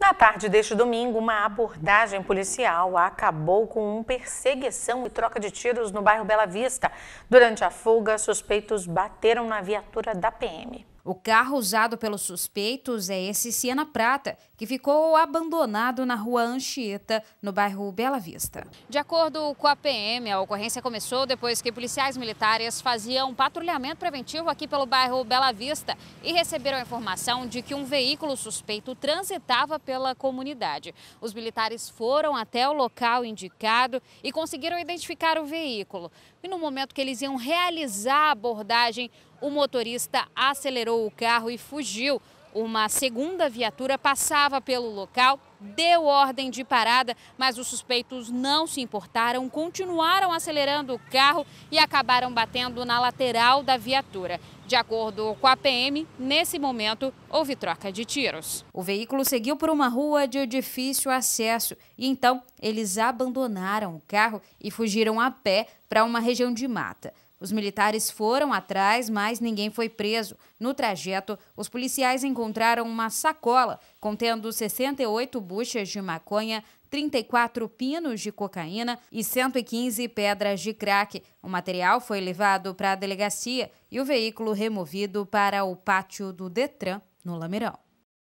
Na tarde deste domingo, uma abordagem policial acabou com perseguição e troca de tiros no bairro Bela Vista. Durante a fuga, suspeitos bateram na viatura da PM. O carro usado pelos suspeitos é esse Siena Prata, que ficou abandonado na rua Anchieta, no bairro Bela Vista. De acordo com a PM, a ocorrência começou depois que policiais militares faziam um patrulhamento preventivo aqui pelo bairro Bela Vista e receberam a informação de que um veículo suspeito transitava pela comunidade. Os militares foram até o local indicado e conseguiram identificar o veículo. E no momento que eles iam realizar a abordagem, o motorista acelerou o carro e fugiu. Uma segunda viatura passava pelo local, deu ordem de parada, mas os suspeitos não se importaram, continuaram acelerando o carro e acabaram batendo na lateral da viatura. De acordo com a PM, nesse momento houve troca de tiros. O veículo seguiu por uma rua de difícil acesso e então eles abandonaram o carro e fugiram a pé para uma região de mata. Os militares foram atrás, mas ninguém foi preso. No trajeto, os policiais encontraram uma sacola contendo 68 buchas de maconha, 34 pinos de cocaína e 115 pedras de crack. O material foi levado para a delegacia e o veículo removido para o pátio do Detran, no Lameirão.